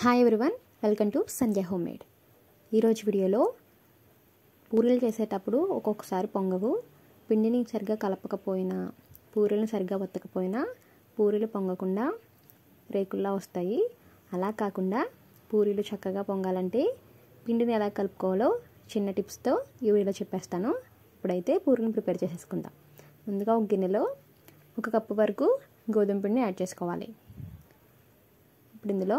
hi everyone welcome to Sanjay home made ఈరోజు వీడియోలో పూరీలు చేసేటప్పుడు ఒక్కొక్కసారి పొంగవు పిండిని సరిగ్గా కలపకపోయినా పూరలను సరిగ్గా ఉత్తకపోయినా పూరీలు పొంగకుండా రేకుల్లా వస్తాయి అలా కాకుండా పూరీలు చక్కగా పొంగాలంటే పిండిని ఎలా కలుపుకోవాలో చిన్న టిప్స్తో ఈ వీడియోలో చెప్పేస్తాను ఇప్పుడైతే పూరలను ప్రిపేర్ చేసేసుకుందాం ముందుగా ఒక గిన్నెలో ఒక కప్పు వరకు గోధుమ పిండిని యాడ్ చేసుకోవాలి ఇప్పుడు ఇందులో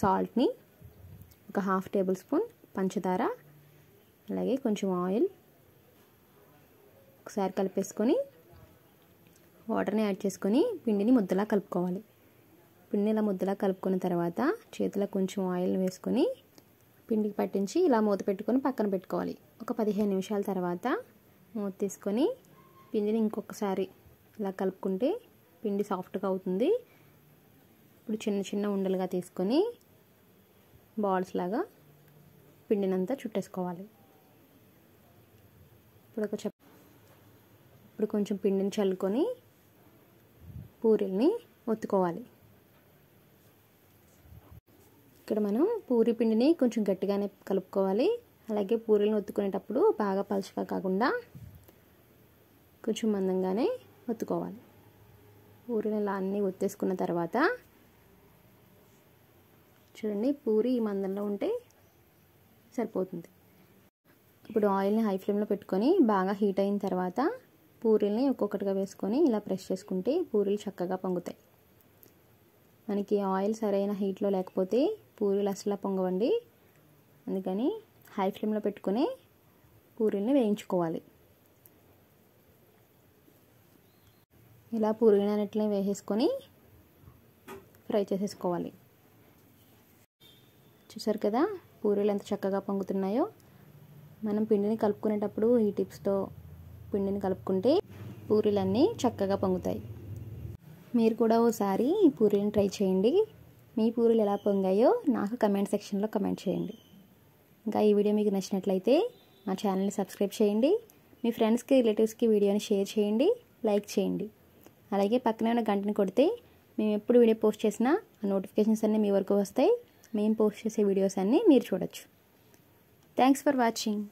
సాల్ట్ని ఒక హాఫ్ టేబుల్ స్పూన్ పంచదార అలాగే కొంచెం ఆయిల్ ఒకసారి కలిపేసుకొని వాటర్ని యాడ్ చేసుకొని పిండిని ముద్దలా కలుపుకోవాలి పిండిని ఇలా ముద్దలా కలుపుకున్న తర్వాత చేతిలో కొంచెం ఆయిల్ వేసుకొని పిండికి పట్టించి ఇలా మూత పెట్టుకొని పక్కన పెట్టుకోవాలి ఒక పదిహేను నిమిషాల తర్వాత మూత తీసుకొని పిండిని ఇంకొకసారి ఇలా కలుపుకుంటే పిండి సాఫ్ట్గా అవుతుంది ఇప్పుడు చిన్న చిన్న ఉండలుగా తీసుకొని బాల్స్ లాగా పిండినంతా చుట్టేసుకోవాలి ఇప్పుడు ఒక చెప్ప ఇప్పుడు కొంచెం పిండిని చల్లుకొని పూరీల్ని ఒత్తుకోవాలి ఇక్కడ మనం పూరి పిండిని కొంచెం గట్టిగానే కలుపుకోవాలి అలాగే పూరీలను ఒత్తుకునేటప్పుడు బాగా పలుచగా కాకుండా కొంచెం మందంగానే ఒత్తుకోవాలి పూరీలు అలా అన్నీ ఒత్తేసుకున్న తర్వాత చూడండి పూరి ఈ మందంలో ఉంటే సరిపోతుంది ఇప్పుడు ఆయిల్ని హై ఫ్లేమ్లో పెట్టుకొని బాగా హీట్ అయిన తర్వాత పూరీల్ని ఒక్కొక్కటిగా వేసుకొని ఇలా ప్రెస్ చేసుకుంటే పూరీలు చక్కగా పొంగుతాయి మనకి ఆయిల్ సరైన హీట్లో లేకపోతే పూరీలు అసలు పొంగవండి అందుకని హై ఫ్లేమ్లో పెట్టుకొని పూరీల్ని వేయించుకోవాలి ఇలా అన్నట్లే వేసేసుకొని ఫ్రై చేసేసుకోవాలి చూసారు కదా పూరీలు ఎంత చక్కగా పొంగుతున్నాయో మనం పిండిని కలుపుకునేటప్పుడు ఈ టిప్స్తో పిండిని కలుపుకుంటే పూరీలన్నీ చక్కగా పొంగుతాయి మీరు కూడా ఓసారి ఈ పూరీలను ట్రై చేయండి మీ పూరీలు ఎలా పొంగాయో నాకు కమెంట్ సెక్షన్లో కమెంట్ చేయండి ఇంకా ఈ వీడియో మీకు నచ్చినట్లయితే మా ఛానల్ని సబ్స్క్రైబ్ చేయండి మీ ఫ్రెండ్స్కి రిలేటివ్స్కి వీడియోని షేర్ చేయండి లైక్ చేయండి అలాగే పక్కనే ఉన్న గంటని కొడితే మేము ఎప్పుడు వీడియో పోస్ట్ చేసినా ఆ నోటిఫికేషన్స్ అన్నీ మీ వరకు వస్తాయి మేము పోస్ట్ చేసే వీడియోస్ అన్నీ మీరు చూడొచ్చు థ్యాంక్స్ ఫర్ వాచింగ్